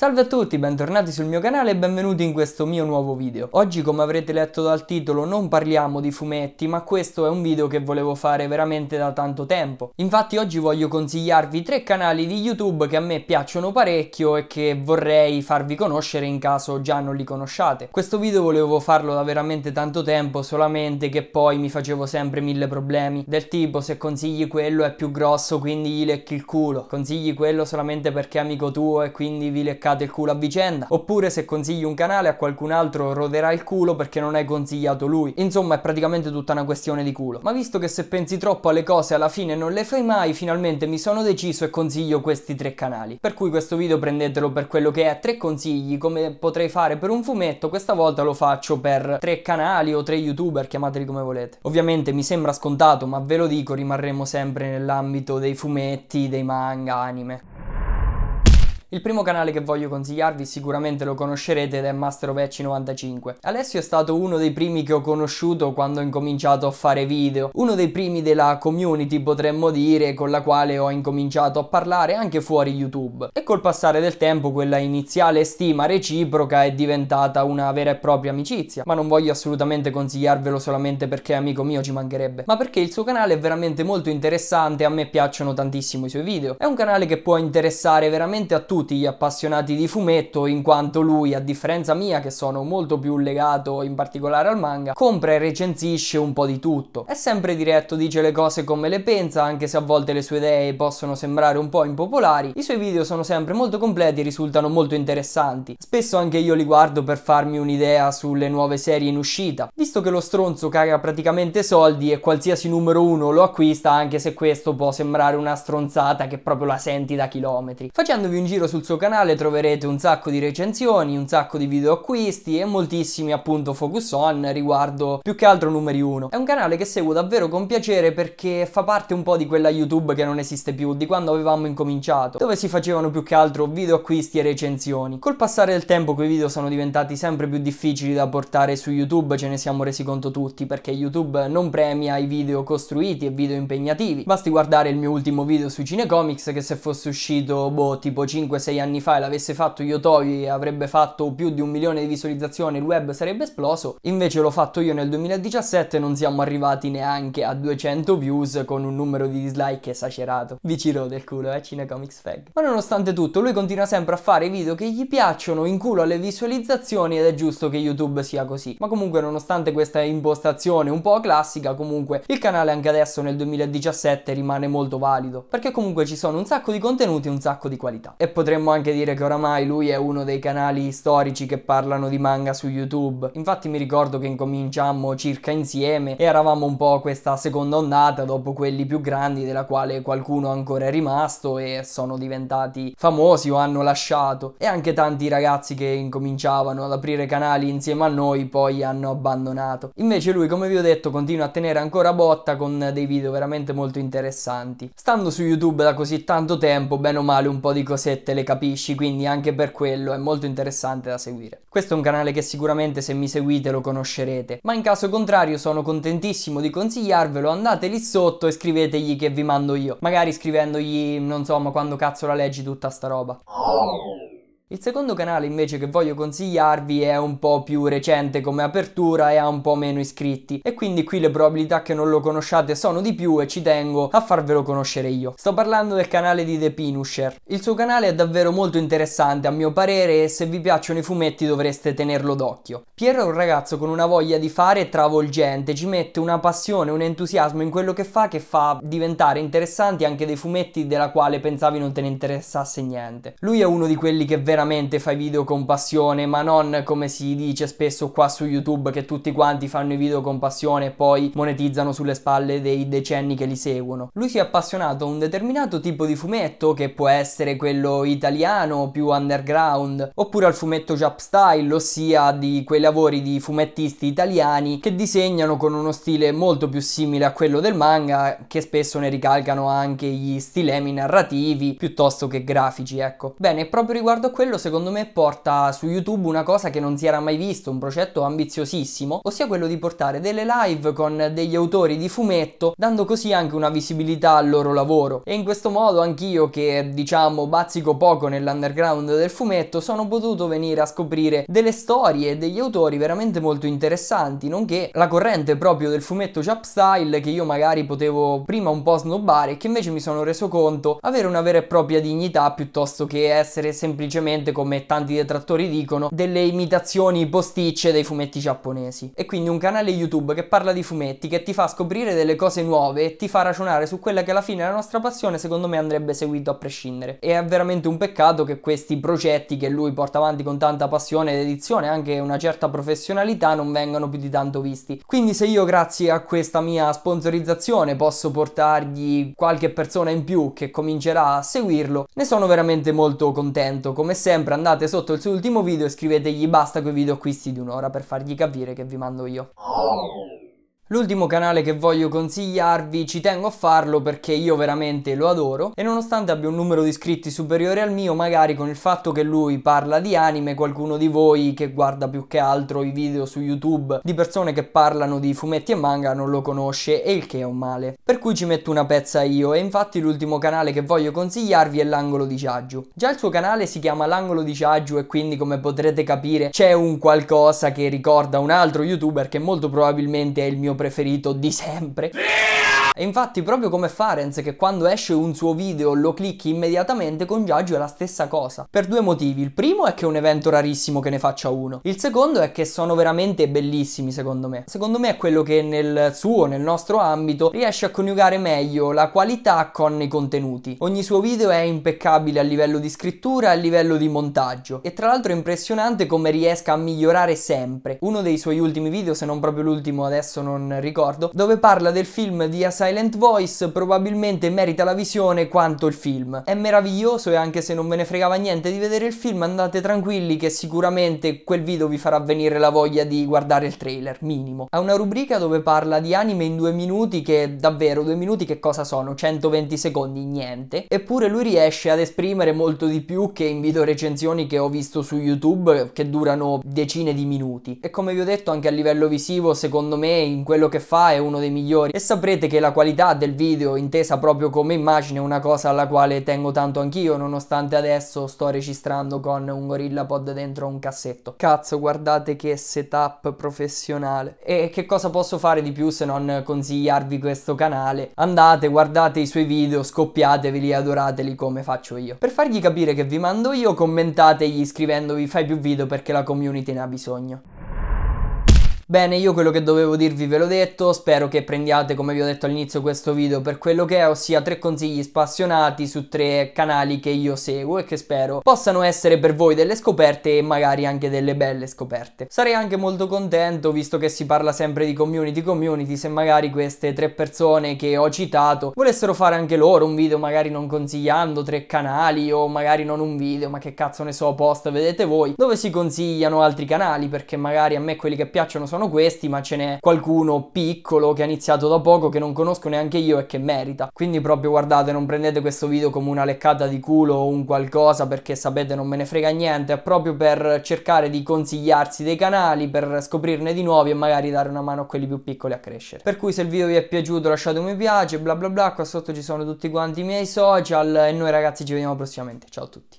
Salve a tutti, bentornati sul mio canale e benvenuti in questo mio nuovo video. Oggi come avrete letto dal titolo non parliamo di fumetti ma questo è un video che volevo fare veramente da tanto tempo. Infatti oggi voglio consigliarvi tre canali di YouTube che a me piacciono parecchio e che vorrei farvi conoscere in caso già non li conosciate. Questo video volevo farlo da veramente tanto tempo solamente che poi mi facevo sempre mille problemi del tipo se consigli quello è più grosso quindi gli lecchi il culo, consigli quello solamente perché è amico tuo e quindi vi lecca roccate il culo a vicenda, oppure se consigli un canale a qualcun altro roderà il culo perché non hai consigliato lui. Insomma è praticamente tutta una questione di culo. Ma visto che se pensi troppo alle cose alla fine non le fai mai, finalmente mi sono deciso e consiglio questi tre canali. Per cui questo video prendetelo per quello che è, tre consigli come potrei fare per un fumetto, questa volta lo faccio per tre canali o tre youtuber, chiamateli come volete. Ovviamente mi sembra scontato, ma ve lo dico, rimarremo sempre nell'ambito dei fumetti, dei manga, anime. Il primo canale che voglio consigliarvi sicuramente lo conoscerete ed è Master of Ecci 95. Alessio è stato uno dei primi che ho conosciuto quando ho incominciato a fare video, uno dei primi della community potremmo dire con la quale ho incominciato a parlare anche fuori YouTube. E col passare del tempo quella iniziale stima reciproca è diventata una vera e propria amicizia, ma non voglio assolutamente consigliarvelo solamente perché è amico mio ci mancherebbe, ma perché il suo canale è veramente molto interessante, e a me piacciono tantissimo i suoi video. È un canale che può interessare veramente a tutti tutti gli appassionati di fumetto in quanto lui, a differenza mia che sono molto più legato in particolare al manga, compra e recensisce un po' di tutto. È sempre diretto, dice le cose come le pensa, anche se a volte le sue idee possono sembrare un po' impopolari, i suoi video sono sempre molto completi e risultano molto interessanti. Spesso anche io li guardo per farmi un'idea sulle nuove serie in uscita, visto che lo stronzo caga praticamente soldi e qualsiasi numero uno lo acquista anche se questo può sembrare una stronzata che proprio la senti da chilometri. Facendovi un giro sul suo canale troverete un sacco di recensioni, un sacco di video acquisti e moltissimi appunto focus on riguardo più che altro numeri 1. È un canale che seguo davvero con piacere perché fa parte un po' di quella YouTube che non esiste più, di quando avevamo incominciato, dove si facevano più che altro video acquisti e recensioni. Col passare del tempo quei video sono diventati sempre più difficili da portare su YouTube, ce ne siamo resi conto tutti perché YouTube non premia i video costruiti e video impegnativi. Basti guardare il mio ultimo video sui cinecomics che se fosse uscito boh tipo 5 5-6 anni fa e l'avesse fatto Yotoi avrebbe fatto più di un milione di visualizzazioni, il web sarebbe esploso, invece l'ho fatto io nel 2017 e non siamo arrivati neanche a 200 views con un numero di dislike esagerato. Vi ciro del culo, eh, Cinecomics Fag. Ma nonostante tutto, lui continua sempre a fare video che gli piacciono, in culo alle visualizzazioni ed è giusto che YouTube sia così. Ma comunque nonostante questa impostazione un po' classica, comunque il canale anche adesso nel 2017 rimane molto valido, perché comunque ci sono un sacco di contenuti e un sacco di qualità. E potete potremmo anche dire che oramai lui è uno dei canali storici che parlano di manga su YouTube. Infatti mi ricordo che incominciammo circa insieme e eravamo un po' questa seconda ondata dopo quelli più grandi della quale qualcuno ancora è rimasto e sono diventati famosi o hanno lasciato. E anche tanti ragazzi che incominciavano ad aprire canali insieme a noi poi hanno abbandonato. Invece lui, come vi ho detto, continua a tenere ancora botta con dei video veramente molto interessanti. Stando su YouTube da così tanto tempo, bene o male un po' di cosette le capisci, quindi anche per quello è molto interessante da seguire. Questo è un canale che sicuramente se mi seguite lo conoscerete, ma in caso contrario sono contentissimo di consigliarvelo, andate lì sotto e scrivetegli che vi mando io, magari scrivendogli, non so, ma quando cazzo la leggi tutta sta roba. Il secondo canale invece che voglio consigliarvi è un po' più recente come apertura e ha un po' meno iscritti e quindi qui le probabilità che non lo conosciate sono di più e ci tengo a farvelo conoscere io. Sto parlando del canale di The Pinusher. Il suo canale è davvero molto interessante a mio parere e se vi piacciono i fumetti dovreste tenerlo d'occhio. Piero è un ragazzo con una voglia di fare travolgente, ci mette una passione, un entusiasmo in quello che fa che fa diventare interessanti anche dei fumetti della quale pensavi non te ne interessasse niente. Lui è uno di quelli che veramente veramente fai video con passione, ma non come si dice spesso qua su YouTube che tutti quanti fanno i video con passione e poi monetizzano sulle spalle dei decenni che li seguono. Lui si è appassionato a un determinato tipo di fumetto che può essere quello italiano più underground, oppure al fumetto Jap Style, ossia di quei lavori di fumettisti italiani che disegnano con uno stile molto più simile a quello del manga, che spesso ne ricalcano anche gli stilemi narrativi piuttosto che grafici, ecco. Bene, proprio riguardo a quello quello secondo me porta su YouTube una cosa che non si era mai visto, un progetto ambiziosissimo, ossia quello di portare delle live con degli autori di fumetto, dando così anche una visibilità al loro lavoro. E in questo modo anch'io che diciamo bazzico poco nell'underground del fumetto, sono potuto venire a scoprire delle storie e degli autori veramente molto interessanti, nonché la corrente proprio del fumetto chapstyle che io magari potevo prima un po' snobbare e che invece mi sono reso conto avere una vera e propria dignità piuttosto che essere semplicemente ovviamente come tanti detrattori dicono, delle imitazioni posticce dei fumetti giapponesi. E quindi un canale YouTube che parla di fumetti, che ti fa scoprire delle cose nuove e ti fa ragionare su quella che alla fine è la nostra passione, secondo me andrebbe seguito a prescindere. E è veramente un peccato che questi progetti che lui porta avanti con tanta passione ed edizione e anche una certa professionalità non vengano più di tanto visti. Quindi se io grazie a questa mia sponsorizzazione posso portargli qualche persona in più che comincerà a seguirlo, ne sono veramente molto contento. Come sempre sempre andate sotto il suo ultimo video e scrivetegli basta con i video acquisti di un'ora per fargli capire che vi mando io. L'ultimo canale che voglio consigliarvi, ci tengo a farlo perché io veramente lo adoro e nonostante abbia un numero di iscritti superiore al mio, magari con il fatto che lui parla di anime, qualcuno di voi che guarda più che altro i video su YouTube di persone che parlano di fumetti e manga non lo conosce e il che è un male. Per cui ci metto una pezza io e infatti l'ultimo canale che voglio consigliarvi è l'angolo di Ciaggio. Già il suo canale si chiama l'angolo di Ciaggio e quindi come potrete capire c'è un qualcosa che ricorda un altro youtuber che molto probabilmente è il mio preferito di sempre. Via! E infatti proprio come Farenz che quando esce un suo video lo clicchi immediatamente, con Giaggio è la stessa cosa. Per due motivi. Il primo è che è un evento rarissimo che ne faccia uno. Il secondo è che sono veramente bellissimi secondo me. Secondo me è quello che nel suo, nel nostro ambito, riesce a coniugare meglio la qualità con i contenuti. Ogni suo video è impeccabile a livello di scrittura e a livello di montaggio. E tra l'altro è impressionante come riesca a migliorare sempre. Uno dei suoi ultimi video, se non proprio l'ultimo adesso non ricordo, dove parla del film di Asai Silent Voice probabilmente merita la visione quanto il film. È meraviglioso e anche se non ve ne fregava niente di vedere il film andate tranquilli che sicuramente quel video vi farà venire la voglia di guardare il trailer, minimo. Ha una rubrica dove parla di anime in due minuti che davvero due minuti che cosa sono? 120 secondi, niente. Eppure lui riesce ad esprimere molto di più che in video recensioni che ho visto su YouTube che durano decine di minuti. E come vi ho detto anche a livello visivo secondo me in quello che fa è uno dei migliori e saprete che la qualità del video intesa proprio come immagine è una cosa alla quale tengo tanto anch'io nonostante adesso sto registrando con un GorillaPod dentro un cassetto. Cazzo guardate che setup professionale. E che cosa posso fare di più se non consigliarvi questo canale? Andate, guardate i suoi video, scoppiateveli, adorateli come faccio io. Per fargli capire che vi mando io commentategli iscrivendovi, fai più video perché la community ne ha bisogno. Bene, io quello che dovevo dirvi ve l'ho detto, spero che prendiate come vi ho detto all'inizio questo video per quello che è, ossia tre consigli spassionati su tre canali che io seguo e che spero possano essere per voi delle scoperte e magari anche delle belle scoperte. Sarei anche molto contento, visto che si parla sempre di community community, se magari queste tre persone che ho citato volessero fare anche loro un video magari non consigliando tre canali o magari non un video, ma che cazzo ne so, post vedete voi, dove si consigliano altri canali perché magari a me quelli che piacciono sono sono questi, ma ce n'è qualcuno piccolo che ha iniziato da poco, che non conosco neanche io e che merita. Quindi proprio guardate, non prendete questo video come una leccata di culo o un qualcosa perché sapete non me ne frega niente, è proprio per cercare di consigliarsi dei canali, per scoprirne di nuovi e magari dare una mano a quelli più piccoli a crescere. Per cui se il video vi è piaciuto lasciate un mi piace, bla bla bla, qua sotto ci sono tutti quanti i miei social e noi ragazzi ci vediamo prossimamente, ciao a tutti.